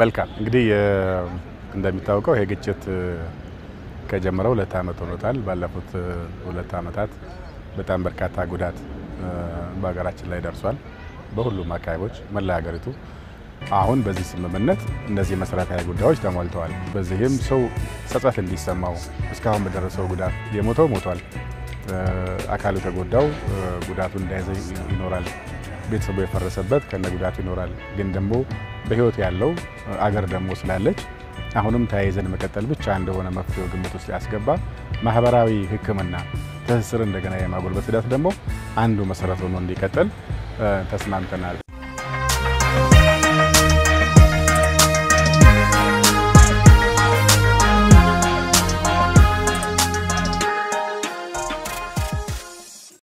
መልካም እንግዲህ እንደሚታወቀው ይሄ ግጭት ከጀመረ ሁለት ዓመት ሆኖታል። ባለፉት ሁለት ዓመታት በጣም በርካታ ጉዳት በሀገራችን ላይ ደርሷል፣ በሁሉም አካባቢዎች መላ ሀገሪቱ። አሁን በዚህ ስምምነት እነዚህ መሰረታዊ ጉዳዮች ተሟልተዋል። በዚህም ሰው ጸጸት እንዲሰማው እስካሁን በደረሰው ጉዳት የሞተው ሞቷል፣ አካሉ ተጎዳው ጉዳቱ እንዳይዘ ይኖራል ቤተሰቡ የፈረሰበት ከነጉዳቱ ይኖራል። ግን ደግሞ በህይወት ያለው አገር ደግሞ ስላለች አሁንም ተያይዘን መቀጠል ብቻ እንደሆነ መፍትሄው ግምት ውስጥ ያስገባ ማህበራዊ ሕክምና ትስስር እንደገና የማጎልበት ሂደት ደግሞ አንዱ መሰረት ሆኖ እንዲቀጥል ተስማምተናል።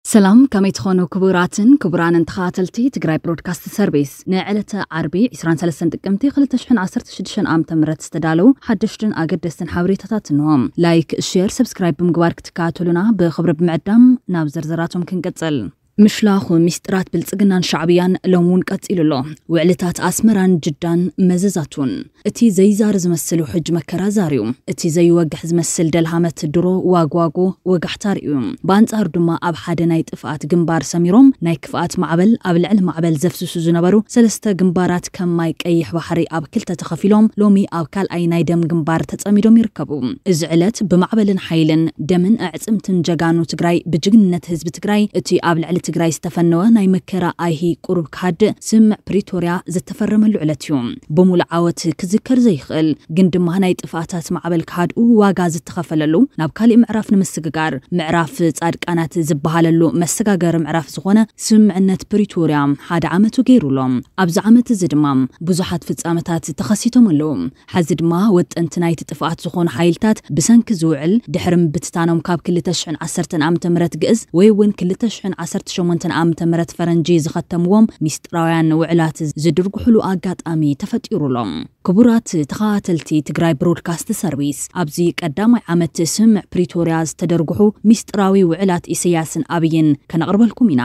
سلام كامي تخونو كبراتن كبران انتخاتلتي تقراي برودكاست سيرفيس نعلة عربي 23 دقمتي خلت تشحن عصر تشدشن عام تمرت استدالو حدشتن اقد دستن حاوري تتاتنوام لايك شير سبسكرايب بمقوارك تكاتلونا بخبر بمعدام ناو زرزراتهم كنقتل ምሽላኽ ምስጢራት ብልፅግናን ሻዕብያን ሎም እውን ቀፂሉ ኣሎ ውዕልታት ኣስመራን ጅዳን መዘዛቱን እቲ ዘይዛር ዝመስል ውሕጅ መከራ ዛርዩ እቲ ዘይወግሕ ዝመስል ደልሃመት ድሮ ዋግዋጎ ወጋሕታ ርእዩ ብኣንጻሩ ድማ ኣብ ሓደ ናይ ጥፍኣት ግንባር ሰሚሮም ናይ ክፍኣት ማዕበል ኣብ ልዕሊ ማዕበል ዘፍስሱ ዝነበሩ ሰለስተ ግንባራት ከም ማይ ቀይሕ ባሕሪ ኣብ ክልተ ተኸፊሎም ሎሚ ኣብ ካልኣይ ናይ ደም ግንባር ተጸሚዶም ይርከቡ እዚ ዕለት ብማዕበልን ሓይልን ደምን ኣዕፅምትን ጀጋኑ ትግራይ ብጅግንነት ህዝቢ ትግራይ እቲ ኣብ ልዕሊ ትግራይ ዝተፈነወ ናይ መከራ ኣይሂ ቁሩብ ካድ ስምዕ ፕሪቶርያ ዝተፈረመሉ ዕለት እዩ ብሙሉእ ዓወት ክዝከር ዘይኽእል ግን ድማ ናይ ጥፋኣታት ማዕበል ካሃድኡ ዋጋ ዝተኸፈለሉ ናብ ካሊእ ምዕራፍ ንምስግጋር ምዕራፍ ጻድቃናት ዝበሃለሉ መሰጋገሪ ምዕራፍ ዝኾነ ስምምዕነት ፕሪቶርያ ሓደ ዓመቱ ገይሩሎም ኣብዚ ዓመት እዚ ድማ ብዙሓት ፍጻመታት ተኸሲቶም ኣለዉ ሓዚ ድማ ወጠንቲ ናይቲ ጥፍኣት ዝኾኑ ሓይልታት ብሰንኪ ዝውዕል ድሕሪ ምብትታኖም ካብ 2010 ዓ ም ግእዝ ወይ እውን 216 2018 ዓ ም ፈረንጂ ዝኸተምዎም ሚስጥራውያን ውዕላት ዝድርግሕሉ ኣጋጣሚ ተፈጢሩሎም ክቡራት ተኸታተልቲ ትግራይ ብሮድካስት ሰርቪስ ኣብዚ ቀዳማይ ዓመት ስምዕ ፕሪቶርያ ዝተደርግሑ ሚስጥራዊ ውዕላት ኢሳያስን ኣብይን ከነቕርበልኩም ኢና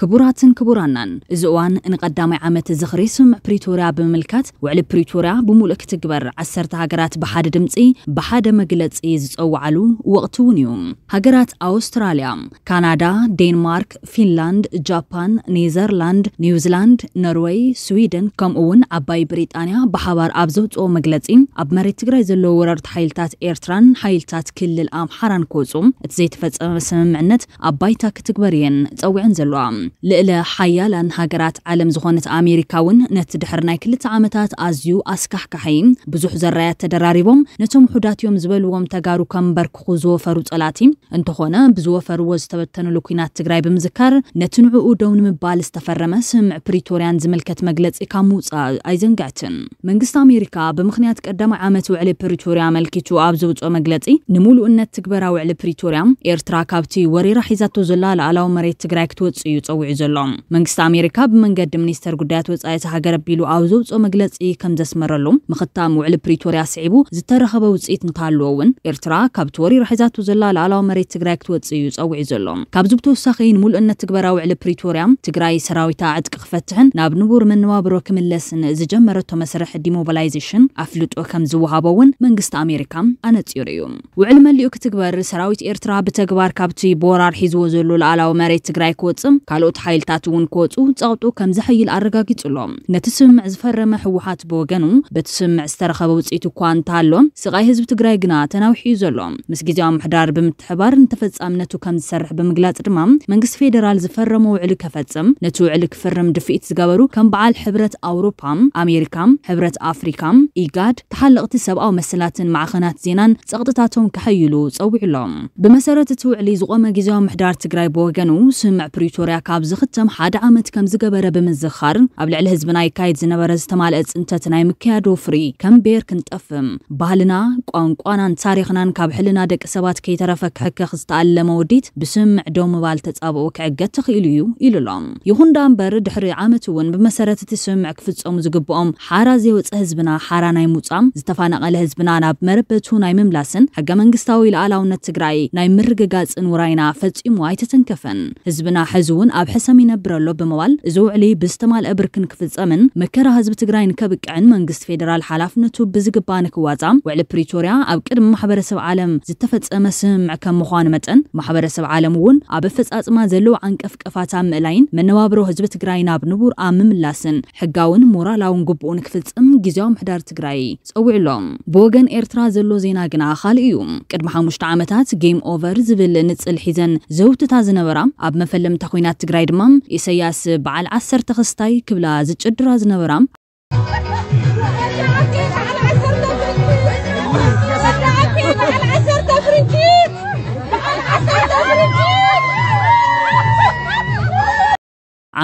ክቡራትን ክቡራናን እዚ እዋን ንቐዳማይ ዓመት ዝኽሪ ስምዕ ፕሪቶርያ ብምምልካት ውዕሊ ፕሪቶርያ ብምሉእ ክትግበር ዓሰርተ ሃገራት ብሓደ ድምፂ ብሓደ መግለፂ ዝፀውዓሉ ወቕቲ እውን እዩ ሃገራት ኣውስትራልያ ካናዳ ዴንማርክ ፊንላንድ ጃፓን ኔዘርላንድ ኒውዚላንድ ኖርዌይ ስዊድን ከምኡውን ዓባይ ብሪጣንያ ብሓባር ኣብ ዘውፅኦ መግለፂ ኣብ መሬት ትግራይ ዘለዎ ወረርቲ ሓይልታት ኤርትራን ሓይልታት ክልል ኣምሓራን ክወፁ እቲ ዘይተፈፀመ ስምምዕነት ኣብ ባይታ ክትግበር እየን ፀዊዕን ዘለዋ ልዕለ ሓያላን ሃገራት ዓለም ዝኾነት ኣሜሪካ እውን ነቲ ድሕሪ ናይ ክልተ ዓመታት ኣዝዩ ኣስካሕካሐይ ብዙሕ ዘራያት ተደራሪቦም ነቶም ውሑዳት እዮም ዝበልዎም ተጋሩ ከም በርክኹ ዝወፈሩ ጸላቲ እንተኾነ ብዝወፈርዎ ዝተበተነሉ ኩናት ትግራይ ብምዝካር ነቲ ንዕኡ ደው ንምባል ዝተፈረመ ስምዕ ፕሪቶርያን ዝምልከት መግለጺ ካብ ምውፃእ ኣይዘንግዕትን መንግስቲ ኣሜሪካ ብምክንያት ቀዳማይ ዓመት ውዕሊ ፕሪቶርያ ኣመልኪቱ ኣብ ዘውፅኦ መግለጺ ንምሉእነት ትግበራ ውዕሊ ፕሪቶርያ ኤርትራ ካብቲ ወሬራ ሒዛቶ ዘላ ላኣላዊ መሬት ትግራይ ክትወፅ እዩ ፀው ተፀዊዑ ዘሎ መንግስቲ ኣሜሪካ ብመንገዲ ሚኒስተር ጉዳያት ወፃኢት ሃገር ኣቢሉ ኣብ ዘውፅኦ መግለፂ ከም ዘስመረሉ ምክታም ውዕሊ ፕሪቶርያ ስዒቡ ዝተረኸበ ውፅኢት እንተሃልዎ እውን ኤርትራ ካብቲ ወሪር ሒዛቱ ዘላ ላዕላዊ መሬት ትግራይ ክትወፅ እዩ ፀዊዑ ዘሎ ካብዚ ብተወሳኺ ንሙሉእነት ትግበራ ውዕሊ ፕሪቶርያ ትግራይ ሰራዊታ ዕጥቂ ክፈትሕን ናብ ንቡር መነባብሮ ክምለስን ዝጀመረቶ መስርሕ ዲሞባላይዜሽን ኣፍልጦ ከም ዝወሃቦ እውን መንግስቲ ኣሜሪካ ኣነፂሩ እዩ ውዕሊ መሊኡ ክትግበር ሰራዊት ኤርትራ ብተግባር ካብቲ ቦራር ሒዝዎ ዘሎ ላዕላዊ መሬት ትግራይ ክወፅም ካልኦት ካልኦት ሓይልታት እውን ክወፁ ፃውጡ ከም ዘሐይል ኣረጋጊጹ ኣሎ ነቲ ስምምዕ ዝፈረመ ህወሓት ብወገኑ በቲ ስምምዕ ዝተረኸበ ውፅኢት እኳ እንተሃሎ ስቃይ ህዝቢ ትግራይ ግና ተናዊሕ እዩ ዘሎ ምስ ግዜዊ ምሕዳር ብምትሕባር ንተፈፃምነቱ ከም ዝሰርሕ ብምግላፅ ድማ መንግስቲ ፌደራል ዝፈረመ ውዕሊ ከፈፅም ነቲ ውዕሊ ክፍርም ድፍኢት ዝገበሩ ከም በዓል ሕብረት ኣውሮፓ ኣሜሪካ ሕብረት ኣፍሪካ ኢጋድ ተሓለቕቲ ሰብኣዊ መሰላትን ማዕኸናት ዜናን ፀቕጥታቶም ክሐይሉ ፀዊዑሎም ብመሰረት እቲ ውዕሊ ዝቆመ ግዜዊ ምሕዳር ትግራይ ብወገኑ ስምምዕ ፕሪቶርያ ካብ ኣብ ዝኽተም ሓደ ዓመት ከም ዝገበረ ብምዝኻርን ኣብ ልዕሊ ህዝብና ይካየድ ዝነበረ ዝተማልአ ፅንተት ናይ ምክያዶ ፍሪ ከም ቤር ክንጠፍም ባህልና ቋንቋናን ታሪክናን ካብ ሕልና ደቂ ሰባት ከይተረፈ ክሕከኽ ዝተኣለመ ውዲት ብስምዕ ዶ ምባል ተፃብኦ ክዕገት ተኽኢሉ እዩ ኢሉ ኣሎም ይኹን ዳ እምበር ድሕሪ ዓመት እውን ብመሰረት እቲ ስምዕ ክፍፀሙ ዝግብኦም ሓራ ዘይወፀ ህዝብና ሓራ ናይ ምውፃም ዝተፋነቐለ ህዝብና ናብ መረበቱ ናይ ምምላስን ሕገ መንግስታዊ ላዕላውነት ትግራይ ናይ ምርግጋፅን ውራይና ፈፂሙ ኣይተተንከፈን ህዝብና ሕዚ እውን ኣብ ኣብ ሕሰም ይነብር ኣሎ ብምባል እዚ ውዕሊ ብዝተማልአ ብርክን ክፍፀምን መከራ ህዝቢ ትግራይ ንከብቅዕን መንግስቲ ፌደራል ሓላፍነቱ ብዝግባእ ንክዋፃም ውዕሊ ፕሪቶርያ ኣብ ቅድሚ ማሕበረሰብ ዓለም ዝተፈፀመ ስምምዕ ከም ምኳኑ መጠን ማሕበረሰብ ዓለም እውን ኣብ ኣፈፃፅማ ዘለው ዓንቀፍቀፋታ ምእላይን መነባብሮ ህዝቢ ትግራይ ናብ ንቡር ኣብ ምምላስን ሕጋውን ሞራላውን ግቡኡ ንክፍፅም ግዜዊ ምሕዳር ትግራይ ፀዊዕሎም ብወገን ኤርትራ ዘሎ ዜና ግና ካልእ እዩ ቅድሚ ሓሙሽተ ዓመታት ጌም ኦቨር ዝብል ንፅል ሒዘን ዘውትታ ዝነበራ ኣብ መፈለምታ ኮይናት ትግራይ ድማ ኢሰያስ በዓል ዓሰርተ ክስታይ ክብላ ዝጭድራ ዝነበራ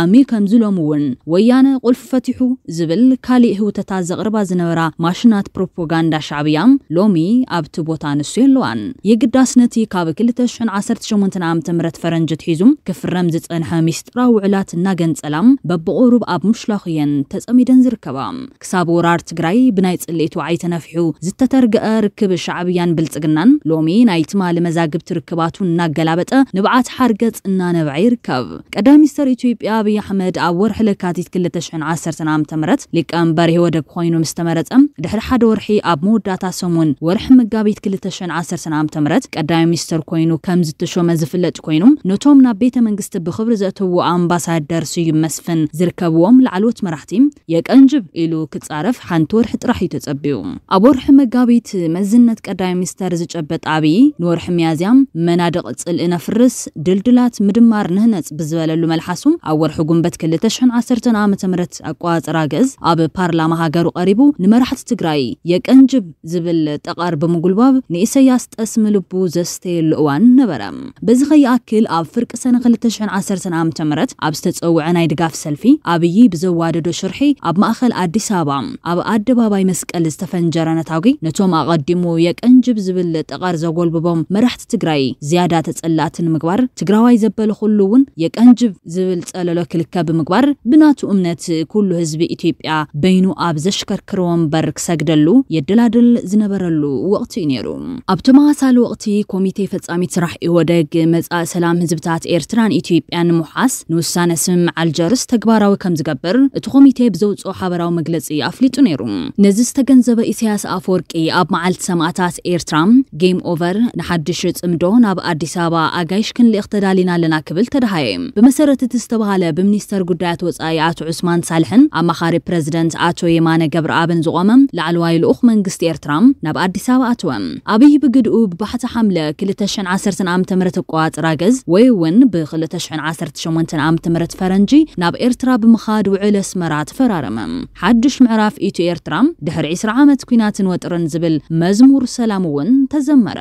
ተጠቃሚ ከም እውን ወያነ ቁልፊ ፈቲሑ ዝብል ካሊእ ህውተታት ዘቕርባ ዝነበራ ማሽናት ፕሮፓጋንዳ ሻዕብያም ሎሚ ኣብቲ ቦታ ኣንስትዮ ኣለዋን የግዳስ ነቲ ካብ 218 ዓ ም ፈረንጂ ትሒዙ ክፍረም ዝፀንሐ ሚስጥራዊ ውዕላት እናገንፀላም በብቕሩብ ኣብ ምሽላኽ እየን ተፀሚደን ዝርከባ ክሳብ ወራር ትግራይ ብናይ ፅልኢት ዋዓይ ተነፊሑ ዝተተርግአ ርክብ ሻዕብያን ብልፅግናን ሎሚ ናይ ትማሊ መዛግብቲ ርክባቱ እናገላበጠ ንብዓት ሓርገፅ እናነብዐ ይርከብ ቀዳም ሚኒስተር ኢትዮጵያ ኣብይ ኣሕመድ ኣብ ወርሒ ለካቲት 210 ዓ ም ሊቀመንበር ህወደግ ኮይኑ ምስ ተመረፀ ድሕሪ ሓደ ወርሒ ኣብ መወዳእታ ሰሙን ወርሒ መጋቢት 210 ዓ ም ቀዳማይ ሚኒስተር ኮይኑ ከም ዝተሸመ ዝፍለጥ ኮይኑ ነቶም ናብ ቤተ መንግስቲ ብክብሪ ዘእትውዎ ኣምባሳደር ስዩም መስፍን ዝርከብዎም ላዕሎት መራሕቲ የቀንጅብ ኢሉ ክጻረፍ ሓንቲ ወርሒ ጥራሕ እዩ ተጸቢኡ ኣብ ወርሒ መጋቢት መዝነት ቀዳማይ ሚኒስተር ዝጨበጥ ኣብይ ንወርሒ መያዝያ መናድቕ ጽልኢ ነፍርስ ድልድላት ምድማር ንህነጽ ብዝበለሉ መልሓሱ ኣብ ወርሒ جنبت كل تشحن عسرتن عام تمرت أقواز راجز أب بارلام هاجر قريبو نمرحت تجري يك أنجب زبل تقارب مقلوب نيسا ياست اسم لبو زستيل وان نبرم بزغي أكل أب فرق سنة كل تشحن عسرتن عام تمرت أب ستة أو عناي دقاف سلفي أب يي بزواد دو شرحي أب ما أخل أدي سابام أب أدي بابا يمسك الاستفن جرنا تاوي نتوم أقدمو يك أنجب زبل تقارز أقول ببوم مرحت تجري زيادة تسألات المقبر تجراوي زبل خلون يك أنجب زبل تسأل ክልከ ብምግባር ብናቱ እምነት ኩሉ ህዝቢ ኢትዮጵያ በይኑ ኣብ ዘሽከርክር ወንበር ክሰግደሉ የደላድል ዝነበረሉ ወቅቲ እዩ ነይሩ ኣብ ተመሳሳሊ ወቅቲ ኮሚቴ ፈጻሚት ስራሕ ኢወደግ መፃኢ ሰላም ህዝብታት ኤርትራን ኢትዮጵያን ንምሓስ ንውሳነ ስምምዕ ኣልጀርስ ተግባራዊ ከም ዝገብር እቲ ኮሚቴ ብዘውፅኦ ሓበራዊ መግለፂ ኣፍሊጡ ነይሩ ነዚ ዝተገንዘበ ኢሳያስ ኣፈወርቂ ኣብ መዓልቲ ሰማእታት ኤርትራ ጌም ኦቨር ንሓድሽ ፅምዶ ናብ ኣዲስ ኣበባ ኣጋይሽ ክንልኢኽ ተዳሊና ኣለና ክብል ተደሃየ ብመሰረት እቲ ዝተባሃለ ብሚኒስተር ጉዳያት ወፃኢ ኣቶ ዑስማን ሳልሕን ኣማኻሪ ፕረዚደንት ኣቶ የማነ ገብረኣብን ዝቆመም ላዕለዋይ ልኡኽ መንግስቲ ኤርትራ ናብ ኣዲስ ኣበባ ኣትወም ኣብይ ብግድኡ ብባሕቲ ሓምለ 210 ዓ ም ኣቋፅራ ገዝ ወይ እውን ብ218 ዓ ም ፈረንጂ ናብ ኤርትራ ብምኻድ ውዕል ኣስመራ ተፈራረመ ሓድሽ ምዕራፍ ኢትዮ ኤርትራ ድሕሪ 20 ዓመት ኩናትን ወጥርን ዝብል መዝሙር ሰላም እውን ተዘመረ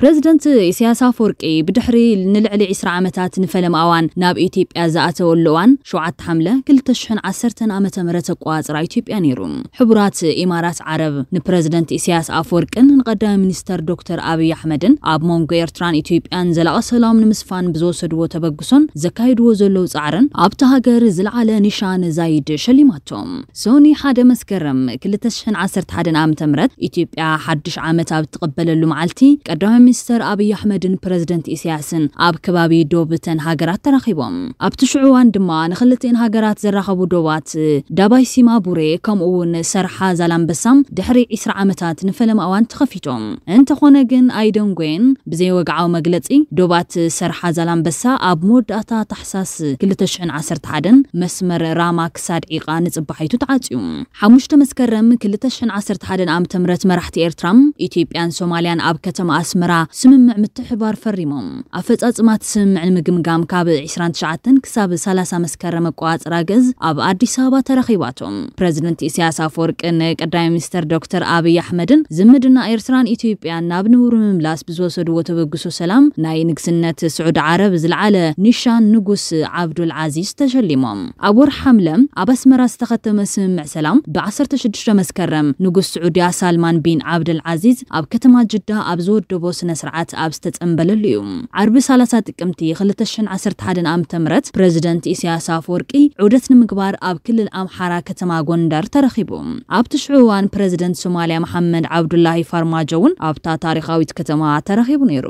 ፕረዚደንት ኢሳያስ ኣፈወርቂ ብድሕሪ ንልዕሊ 20 ዓመታት ንፈለማ እዋን ናብ ኢትዮጵያ ዝኣተወሉ እዋን 7 ሓምለ 2010 ዓ.ም ኣቋፅራ ኢትዮጵያ ነይሩ ሕቡራት ኢማራት ዓረብ ንፕረዚደንት ኢሳያስ ኣፈወርቅን ንቀዳሚ ሚኒስተር ዶክተር ኣብይ ኣሕመድን ኣብ መንጎ ኤርትራን ኢትዮጵያን ዘለቐ ሰላም ንምስፋን ብዝወሰድዎ ተበግሶን ዘካይድዎ ዘለዉ ፃዕርን ኣብቲ ሃገር ዝለዓለ ኒሻን ዛይድ ሸሊማቶም ሶኒ ሓደ መስከረም 2011 ዓ ም ኢትዮጵያ ሓድሽ ዓመት ኣብ ትቕበለሉ መዓልቲ ቀዳማይ ሚኒስተር ኣብይ ኣሕመድን ፕረዚደንት እስያስን ኣብ ከባቢ ዶብተን ሃገራት ተራኺቦም ኣብቲ ሽዑዋን ድማ ድማ ንክልትኤን ሃገራት ዘራኸቡ ዶባት ዳባይ ሲማ ቡሬ ከምኡ ውን ሰርሓ ዛላንበሳም ድሕሪ 20 ዓመታት ንፈለማ እዋን ተኸፊቶም እንተኾነ ግን ኣይደንጎን ብዘይወግዓዊ መግለፂ ዶባት ሰርሓ ዛላንበሳ ኣብ መወዳእታ ታሕሳስ 211 መስመር ራማ ክሳድ ዒቓ ንፅባሓይቱ ተዓፅዩ 5 መስከረም 211 ዓ ም መራሕቲ ኤርትራም ኢትዮጵያን ሶማልያን ኣብ ከተማ ኣስመራ ስምምዕ ምትሕባር ፈሪሞም ኣፈፃፅማት ስምምዕ ንምግምጋም ካብ 29 ክሳብ 30 መስከረም መቋፅራ ግዝ ኣብ ኣዲስ ኣበባ ተረኺባቶም ፕረዚደንት ኢሳያስ ኣፈወርቅን ቀዳማይ ሚኒስተር ዶክተር ኣብይ ኣሕመድን ዝምድና ኤርትራን ኢትዮጵያን ናብ ንቡር ምምላስ ብዝወሰድዎ ተበግሶ ሰላም ናይ ንግስነት ስዑድ ዓረብ ዝለዓለ ኒሻን ንጉስ ዓብዱልዓዚዝ ተሸሊሞም ኣብ ወር ሓምለ ኣብ ኣስመራ ዝተኸተመ ስምምዕ ሰላም ብ16 መስከረም ንጉስ ስዑድያ ሳልማን ቢን ዓብድልዓዚዝ ኣብ ከተማ ጅዳ ኣብ ዝወደቦ ስነ ስርዓት ኣብ ዝተፀንበለሉ እዩ ዓርቢ 30 ጥቅምቲ 211 ዓ ም ፕረዚደንት ኢሳያስ ኣፈወርቂ ዑደት ንምግባር ኣብ ክልል ኣምሓራ ከተማ ጎንደር ተረኺቡ ኣብቲ ሽዑ እዋን ፕረዚደንት ሶማልያ መሓመድ ዓብዱላሂ ፋርማጆ እውን ኣብታ ታሪካዊት ከተማ ተረኺቡ ነይሩ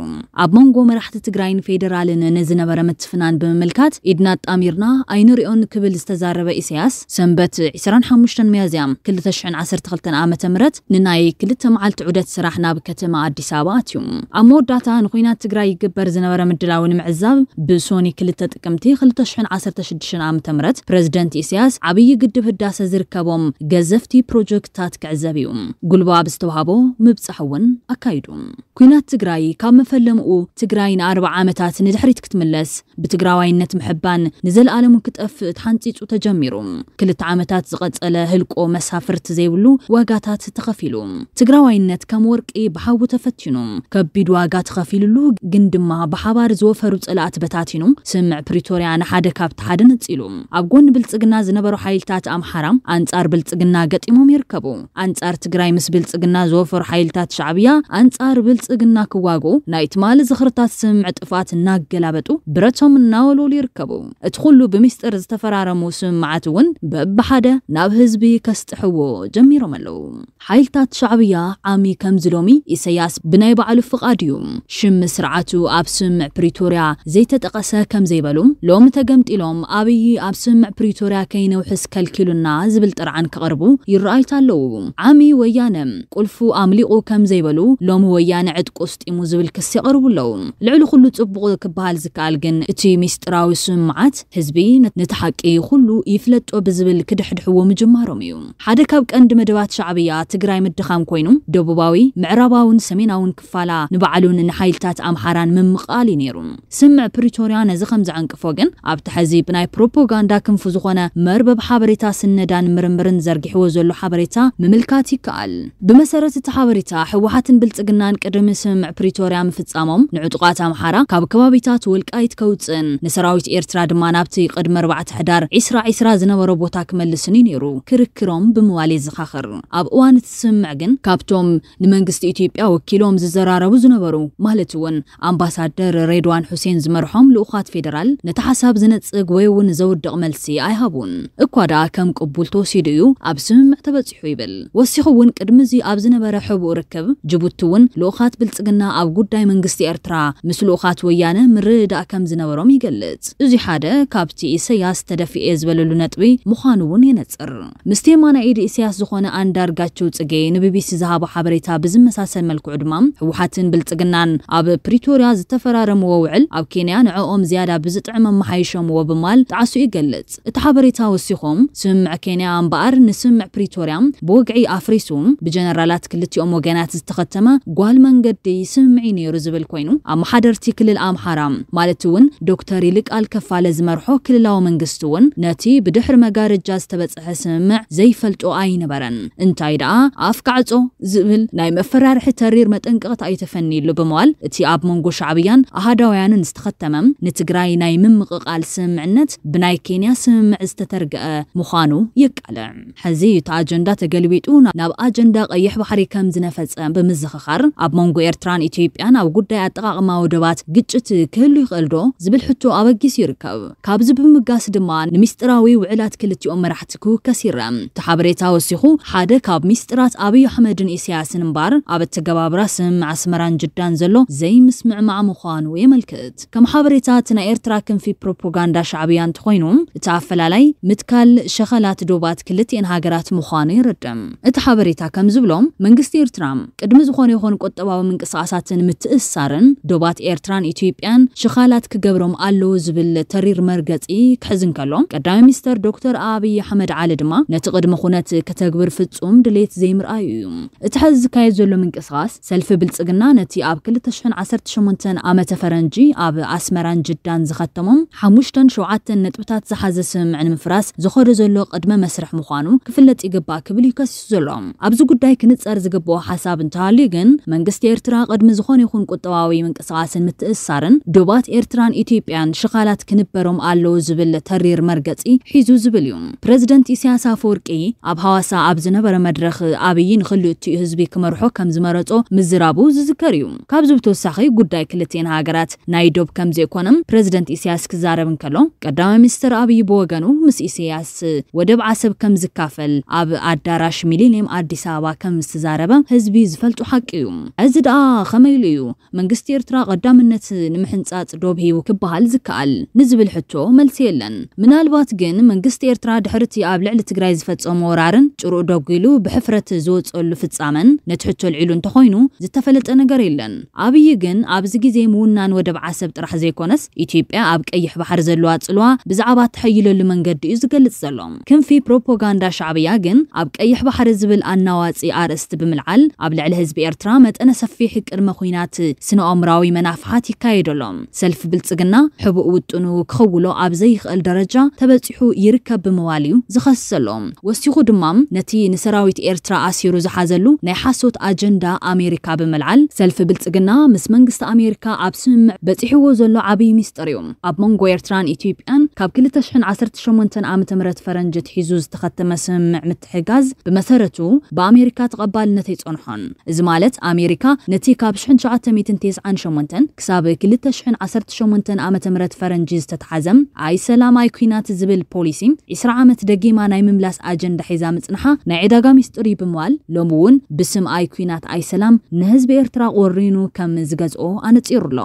ኣብ መንጎ መራሕቲ ትግራይን ፌደራልን ንዝነበረ ምትፍናን ብምምልካት ኢድና ጣሚርና ኣይንሪኦን ክብል ዝተዛረበ ኢሳያስ ሰንበት 25 መያዝያ 212 ዓ ም ንናይ ክልተ መዓልቲ ዑደት ስራሕ ናብ ከተማ ኣዲስ ኣበባ ኣትዩ ኣብ መወዳእታ ንኩናት ትግራይ ይግበር ዝነበረ ምድላዊ ንምዕዛብ ብሶኒ 2 ጥቅምቲ 2013 2016 ዓ.ም ፕረዚደንት ኢሳያስ ዓብይ ግድብ ህዳሰ ዝርከቦም ገዘፍቲ ፕሮጀክትታት ክዕዘብ እዩ ጉልቦ ኣብ ዝተዋህቦ ምብፃሕ እውን ኣካይዱ ኩናት ትግራይ ካብ መፈለምኡ ትግራይ ንኣርባ ዓመታት ንድሕሪት ክትምለስ ብትግራዋይነት ምሕባን ንዘለኣለሙ ክጠፍእ ተሓንፂፁ ተጀሚሩ ክልተ ዓመታት ዝቐፀለ ህልቆ መሳፍርቲ ዘይብሉ ዋጋታት ተኸፊሉ ትግራዋይነት ከም ወርቂ ብሓዊ ተፈቲኑ ከቢድ ዋጋ ተኸፊልሉ ግን ድማ ብሓባር ዝወፈሩ ፅላእት በታቲኑ ስምዕ ፕሪቶርያ ንሓደ ካብቲ ሓደ ነፂሉ ኣብ ጎኒ ብልፅግና ዝነበሩ ሓይልታት ኣምሓራ ኣንጻር ብልፅግና ገጢሞም ይርከቡ ኣንጻር ትግራይ ምስ ብልፅግና ዝወፈሩ ሓይልታት ሻዕብያ ኣንጻር ብልፅግና ክዋግኡ ናይ ትማሊ ዝኽርታት ስምምዕ ጥፋት እናገላበጡ ብረቶም እናወልሉ ይርከቡ እቲ ኩሉ ብምስጢር ዝተፈራረሙ ስምምዓት እውን በብሓደ ናብ ህዝቢ ከስጥሕዎ ጀሚሮም ኣለዉ ሓይልታት ሻዕብያ ዓሚ ሎሚ ኢሰያስ ብናይ ባዕሉ ፍቓድ እዩ ሽም ስርዓቱ ኣብ ስምምዕ ፕሪቶርያ ዘይተጠቐሰ ከም ዘይበሉ ሎሚ ተገምጢሎም ኣብዪ ኣብ ስምዕ ፕሪቶርያ ከይነውሕስ ከልኪሉና ዝብል ጥርዓን ክቐርቡ ይረኣይት ኣለዉ ዓሚ ወያነ ቁልፉ ኣምሊቑ ከም ዘይበሉ ሎሚ ወያነ ዕጥቁ ስጢሙ ዝብል ክስ የቕርቡ ኣለዉ ልዕሊ ኩሉ ጽቡቕ ክበሃል ዝከኣል ግን እቲ ምስጢራዊ ስምዓት ህዝቢ ነቲ ሓቂ ኩሉ ይፍለጦ ብዝብል ክድሕድሕዎ ምጅማሮም እዩ ሓደ ካብ ቀንዲ መደባት ሻዕብያ ትግራይ ምድኻም ኮይኑ ደቡባዊ ምዕራባውን ሰሜናውን ክፋላ ንባዕሉን ንሓይልታት ኣምሓራን ምምቓል እዩ ነይሩ ስምዕ ፕሪቶርያ ነዚ ከም ዝዓንቅፎ ግን ኣብቲ ሕዚ ናይ ፕሮፓጋንዳ ክንፉ ዝኾነ መርበብ ሓበሬታ ስነዳን ምርምርን ዘርጊሕዎ ዘሎ ሓበሬታ ምምልካት ይከኣል ብመሰረት እቲ ሓበሬታ ሕወሓትን ብልፅግናን ቅድሚ ስምምዕ ፕሪቶርያ ምፍፃሞም ንዕጡቃት ኣምሓራ ካብ ከባቢታት ወልቃይት ከውፅን ንሰራዊት ኤርትራ ድማ ናብቲ ቅድሚ 4 ሕዳር 2020 ዝነበረ ቦታ ክመልስን እዩ ነይሩ ክርክሮም ብምባል የዘኻኽር ኣብ እዋን እቲ ስምምዕ ግን ካብቶም ንመንግስቲ ኢትዮጵያ ወኪሎም ዝዘራረቡ ዝነበሩ ማለት እውን ኣምባሳደር ሬድዋን ሁሴን ዝመርሖም ልኡኻት ፌደራል ነቲ ሓሳብ ዝነፅግ ወይ እውን ዘውድቕ መልሲ ኣይሃቡን እኳ ደኣ ከም ቅቡል ተወሲዱ እዩ ኣብ ስምምዕ ተበፂሑ ይብል ወሲኹ እውን ቅድሚ እዚ ኣብ ዝነበረ ሕቡእ ርክብ ጅቡቲ እውን ልኡኻት ብልፅግና ኣብ ጉዳይ መንግስቲ ኤርትራ ምስ ልኡኻት ወያነ ምርድዳእ ከም ዝነበሮም ይገልጽ እዚ ሓደ ካብቲ ኢሰያስ ተደፊአ ዝበለሉ ነጥቢ ምዃኑ እውን የነፅር ምስ የማነ ኢድ ኢሳያስ ዝኾነ ኣንዳርጋቸው ፅጌ ንቢቢሲ ዝሃቦ ሓበሬታ ብዝመሳሰል መልክዑ ድማ ህወሓትን ብልፅግናን ኣብ ፕሪቶርያ ዝተፈራረምዎ ውዕል ኣብ ኬንያ ንዕኦም ዝያዳ ብዝጥዕመ መሓይሸምዎ ብማ ብምቕማል ተዓሱ ይገልጽ እቲ ሓበሬታ ወሲኾም ስምምዕ ኬንያ እምበኣር ንስምምዕ ፕሪቶርያ ብወግዒ ኣፍሪሱ ብጀነራላት ክልቲኦም ወገናት ዝተኸተመ ጓል መንገዲ ስምምዕ እዩ ነይሩ ዝብል ኮይኑ ኣመሓደርቲ ክልል ኣምሓራ ማለት እውን ዶክተር ይልቃል ከፋለ ዝመርሖ ክልላዊ መንግስቲ እውን ነቲ ብድሕሪ መጋርጃ ዝተበፅሐ ስምምዕ ዘይፈልጦ ኣይነበረን እንታይ ደኣ ኣፍ ካዕጾ ዝብል ናይ መፈራርሒ ተሪር መጠንቀቕታ እዩ ተፈኒሉ ብምባል እቲ ኣብ መንጎ ሻዕብያን ኣሃዳውያንን ዝተኸተመ ንትግራይ ናይ ምምቕቓል ስምምዕና ስምምዕነት ብናይ ኬንያ ስምምዕ ዝተተርግአ ምዃኑ ይቃልዕ ሕዚ እቲ ኣጀንዳ ተገልቢጡ ናብ ኣጀንዳ ቀይሕ ባሕሪ ከም ዝነፈፀ ብምዝኽኻር ኣብ መንጎ ኤርትራን ኢትዮጵያን ኣብ ጉዳይ ኣጠቃቕማ ወደባት ግጭት ክህሉ ይኽእል ዶ ዝብል ሕቶ ኣበጊሱ ይርከብ ካብዚ ብምጋስ ድማ ንምስጢራዊ ውዕላት ክልቲኦም መራሕቲ ክውከስ ይርአ እቲ ሓበሬታ ወሲኹ ሓደ ካብ ምስጢራት ኣብዪ ኣሕመድን እስያስን እምባር ኣብ እተገባብራ ስምም ኣስመራን ጅዳን ዘሎ ዘይምስምዕማዕ ምዃኑ የመልክት ከም ሓበሬታ እቲ ናይ ኤርትራ ክንፊ ፕሮፓጋንዳ ሸዕቢ ዓብያን እንተኮይኑ እቲ ኣፈላላይ ምትካል ሸኸላት ዶባት ክልትኤን ሃገራት ምዃኑ ይርድም እቲ ሓበሬታ ከም ዝብሎም መንግስቲ ኤርትራ ቅድሚ ዝኾነ ይኹን ቆጠባዊ ምንቅስቃሳትን ምትእሳርን ዶባት ኤርትራን ኢትዮጵያን ሽኻላት ክገብሮም ኣለዉ ዝብል ተሪር መርገፂ ክሕዝን ከሎ ቀዳሚ ሚኒስተር ዶክተር ኣብይ ኣሕመድ ዓሊ ድማ ነቲ ቅድሚ ኩነት ከተግብር ፍጹም ድሌት ዘይምርኣዩ እዩ እቲ ሕዚ ዝካየድ ዘሎ ምንቅስቃስ ሰልፊ ብልፅግና ነቲ ኣብ 218 ዓመተ ፈረንጂ ኣብ ኣስመራን ጅዳን ዝኸተሞም 5 ሸውዓተ ነጥብታት ዝሓዘ ስምምዕ ንምፍራስ ዝኸደ ዘሎ ቅድመ መስርሕ ምዃኑ ክፍለጥ ይግባእ ክብል ይከሲሱ ዘሎ ኣብዚ ጉዳይ ክንፀር ዝግብኦ ሓሳብ እንተሃልዩ ግን መንግስቲ ኤርትራ ቅድሚ ዝኾነ ይኹን ቁጠባዊ ምንቅስቃስን ምትእሳርን ድባት ኤርትራን ኢትዮጵያን ሽኻላት ክንበሮም ኣለዉ ዝብል ተሪር መርገፂ ሒዙ ዝብል እዩ ፕረዚደንት ኢሳያስ አፈወርቂ ኣብ ሃዋሳ ኣብ ዝነበረ መድረኽ ኣብይ ንክልቲኡ ህዝቢ ክመርሖ ከም ዝመረፆ ምዝራቡ ዝዝከር እዩ ካብዚ ብተወሳኺ ጉዳይ ክልቴን ሃገራት ናይ ዶብ ከም ዘይኮነም ፕረዚደንት ኢሳያስ ክዛረብ እንከሎ ቀዳማይ ሚኒስትር አብይ ብወገኑ ምስ ኢሳያስ ወደብ ዓሰብ ከም ዝካፈል ኣብ ኣዳራሽ ሚሊኒየም ኣዲስ ኣበባ ከም ዝተዛረበ ህዝቢ ዝፈልጡ ሓቂ እዩ እዚ ደኣ ከመይ ኢሉ እዩ መንግስቲ ኤርትራ ቀዳምነት ንምሕንፃፅ ዶብ ሂቡ ክበሃል ዝከኣል ንዝብል ሕቶ መልሲ የለን ምናልባት ግን መንግስቲ ኤርትራ ድሕርቲ ኣብ ልዕሊ ትግራይ ዝፈፀሞ ወራርን ጭሩእ ደጉሉ ብሕፍረት ዝወፀሉ ፍፃመን ነቲ ሕቶ ልዒሉ እንተኮይኑ ዝተፈለጠ ነገር የለን ኣብይ ግን ኣብዚ ግዜ ምውናን ወደብ ዓሰብ ጥራሕ ዘይኮነስ ኢትዮጵያ ኣብ ቀይሕ ባሕር ዘለዋ ብምልዕልዋ ብዛዕባ እተሐይለሉ መንገዲ እዩ ዝገልጽ ዘሎ ክንፊ ፕሮፓጋንዳ ሻዕብያ ግን ኣብ ቀይሕ ባሕሪ ዝብል ኣናዋፂ ኣርእስቲ ብምልዓል ኣብ ልዕሊ ህዝቢ ኤርትራ መጠነ ሰፊሕ ቅድመ ኩናት ስነ መናፍሓት ይካየድ ኣሎ ሰልፊ ብልፅግና ሕቡእ ውጡኑ ክኸውሎ ኣብ ዘይኽእል ደረጃ ተበፂሑ ይርከብ ብምባል እዩ ዝኸስስ ኣሎ ወሲኹ ድማ ነቲ ንሰራዊት ኤርትራ ኣሲሩ ዝሓዘሉ ናይ ሓሶት ኣጀንዳ ኣሜሪካ ብምልዓል ሰልፊ ብልፅግና ምስ መንግስቲ ኣሜሪካ ኣብ ስምምዕ በፂሕዎ ዘሎ ዓብዪ ምስጢር እዩ ኣብ መንጎ ኤርትራን ኢትዮጵያ ኢትዮጵያን ካብ 218 ዓ ም ፈረንጂ ትሒዙ ዝተኸተመ ስምምዕ ምትሕጋዝ ብመሰረቱ ብኣሜሪካ ተቐባልነት ኣይፀንሖን እዚ ማለት ኣሜሪካ ነቲ ካብ 998 ክሳብ 218 ዓ ም ፈረንጂ ዝተተሓዘም ኣይ ሰላማይ ኩናት ዝብል ፖሊሲ 20 ዓመት ደጊማ ናይ ምምላስ ኣጀንዳ ሒዛ ምፅንሓ ናይ ዕዳጋ ሚስጢሪ ብምባል ሎሚ እውን ብስም ኣይ ኩናት ኣይ ሰላም ንህዝቢ ኤርትራ ቆሪኑ ከም ዝገዝኦ ኣነፂሩ ኣሎ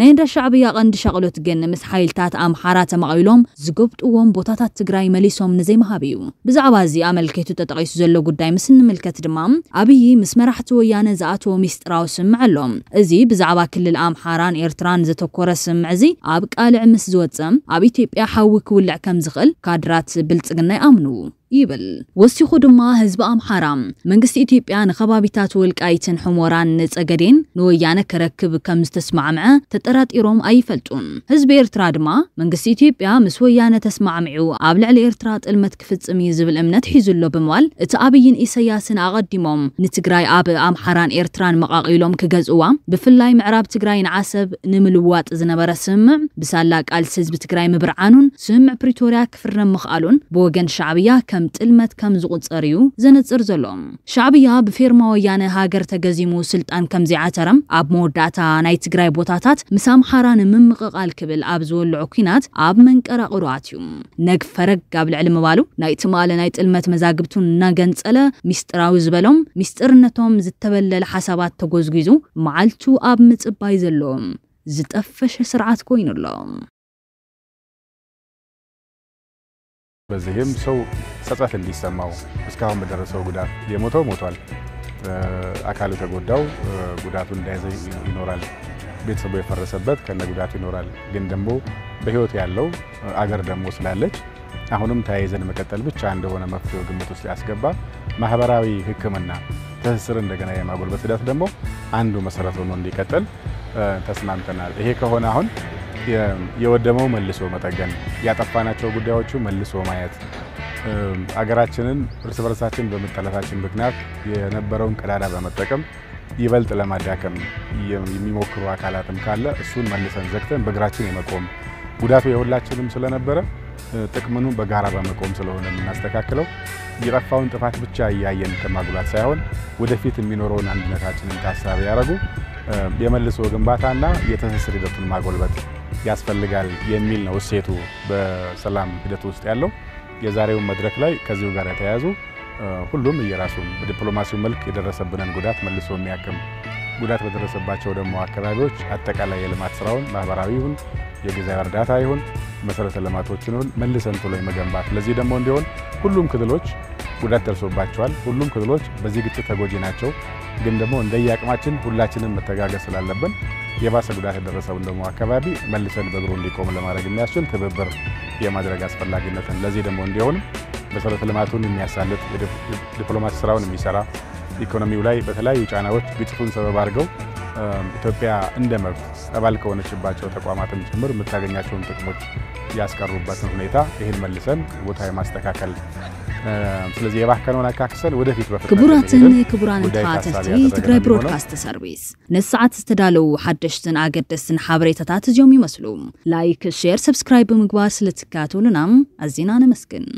ናይ እንዳ ሻዕብያ ቀንዲ ሸቕሎት ግን ምስ ሓይልታት ኣምሓራ ተመቒሎም ዝገብጥዎም ቦታታት ትግራይ መሊሶም ንዘይምሃብ እዩ ብዛዕባ እዚ ኣመልኪቱ ተጠቒሱ ዘሎ ጉዳይ ምስ ንምልከት ድማ ኣብዪ ምስ መራሕቲ ወያነ ዝኣተዎ ሚስጥራዊ ስምዕ ኣሎ እዚ ብዛዕባ ክልል ኣምሓራን ኤርትራን ዘተኮረ ስምዕ እዚ ኣብ ቃልዕ ምስ ዝወፀ ኣብ ኢትዮጵያ ሓዊ ክውልዕ ከም ዝኽእል ካድራት ብልፅግና ይኣምንው يبل وسيخدما حزب امحارا منغست ايتيوبيا نخبابيتات ولقايتن حموران نصغدين نويانه كركب كم استسمعمع تطراطيروم ايفلطون حزب ايرترا دما منغست ايتيوبيا مس ويانه تسمعمعو ابلع الايرترا طلمت كفصم يزبل امنت حيزلو بموال اتابين ايسياسن اقدموم نتግራይ اب امحاران ايرتران مقاقيلوم كغزوا بفلاي معراب تግራይን عسب نملواጥ ዝነበረ ስምዕ بسالا قال حزب مبرعانون سمع بريتوريا كفرن مخالون بوغن شعبيه ከም ጥልመት ከም ዝቁፀር እዩ ዘንፅር ዘሎ ሻዕብያ ብፌርማ ወያነ ሃገር ተገዚሙ ስልጣን ከም ዘይዓተረም ኣብ መወዳእታ ናይ ትግራይ ቦታታት ምስ ኣምሓራ ንምምቕቓል ክብል ኣብ ዝወልዑ ኩናት ኣብ መንቀራ ቑርዋት እዩ ነግ ፈረግ ኣብ ልዕሊ ምባሉ ናይ ትማለ ናይ ጥልመት መዛግብቱን እናገንፀለ ሚስጢራዊ ዝበሎም ሚስጢርነቶም ዝተበለለ ሓሳባት ተጎዝጊዙ መዓልቱ ኣብ ምፅባይ ዘለዎም ዝጠፈሸ ስርዓት ኮይኑ ኣሎ በዚህም ሰው ጸጸት እንዲሰማው እስካሁን በደረሰው ጉዳት የሞተው ሞቷል፣ አካሉ የተጎዳው ጉዳቱ እንዳይዘ ይኖራል፣ ቤተሰቡ የፈረሰበት ከነ ጉዳቱ ይኖራል። ግን ደግሞ በህይወት ያለው አገር ደግሞ ስላለች አሁንም ተያይዘን መቀጠል ብቻ እንደሆነ መፍትሄው ግምት ውስጥ ያስገባ ማህበራዊ ሕክምና ትስስር እንደገና የማጎልበት ሂደት ደግሞ አንዱ መሰረት ሆኖ እንዲቀጥል ተስማምተናል። ይሄ ከሆነ አሁን የወደመው መልሶ መጠገን፣ ያጠፋናቸው ጉዳዮቹ መልሶ ማየት አገራችንን እርስ በርሳችን በመጠላታችን ምክንያት የነበረውን ቀዳዳ በመጠቀም ይበልጥ ለማዳከም የሚሞክሩ አካላትም ካለ እሱን መልሰን ዘግተን በእግራችን የመቆም ጉዳቱ የሁላችንም ስለነበረ ጥቅምኑ በጋራ በመቆም ስለሆነ የምናስተካክለው የጠፋውን ጥፋት ብቻ እያየን ከማጉላት ሳይሆን ወደፊት የሚኖረውን አንድነታችንን ታሳቢ ያደረጉ የመልሶ ግንባታና የትስስር ሂደቱን ማጎልበት ያስፈልጋል የሚል ነው እሴቱ በሰላም ሂደት ውስጥ ያለው። የዛሬውን መድረክ ላይ ከዚሁ ጋር የተያያዙ ሁሉም እየራሱን በዲፕሎማሲው መልክ የደረሰብንን ጉዳት መልሶ የሚያክም ጉዳት በደረሰባቸው ደግሞ አካባቢዎች አጠቃላይ የልማት ስራውን ማህበራዊ ይሁን የጊዜያዊ እርዳታ ይሁን መሰረተ ልማቶችን ይሁን መልሰን ቶሎ መገንባት። ለዚህ ደግሞ እንዲሆን ሁሉም ክልሎች ጉዳት ደርሶባቸዋል። ሁሉም ክልሎች በዚህ ግጭት ተጎጂ ናቸው። ግን ደግሞ እንደየአቅማችን ሁላችንም መተጋገዝ ስላለብን የባሰ ጉዳት የደረሰውን ደግሞ አካባቢ መልሰን በእግሩ እንዲቆም ለማድረግ የሚያስችል ትብብር የማድረግ አስፈላጊነትን ለዚህ ደግሞ እንዲሆንም መሰረተ ልማቱን የሚያሳልጥ ዲፕሎማሲ ስራውን የሚሰራ ኢኮኖሚው ላይ በተለያዩ ጫናዎች ግጭቱን ሰበብ አድርገው ኢትዮጵያ እንደ መብት ጠባል ከሆነችባቸው ተቋማትን ጭምር የምታገኛቸውን ጥቅሞች ያስቀሩበትን ሁኔታ ይህን መልሰን ቦታ የማስተካከል ስለዚህ የባህከኖና ካክሰል ወደፊት በፍጥነት ክቡራትን ክቡራን ተኸታተልቲ ትግራይ ብሮድካስት ሰርቪስ ነስዓት ዝተዳለዉ ሓደሽትን ኣገደስትን ሓበሬታታት እዚኦም ይመስሉ ላይክ ሼር ሰብስክራይብ ብምግባር ስለትከታተሉና ኣዜና ነመስግን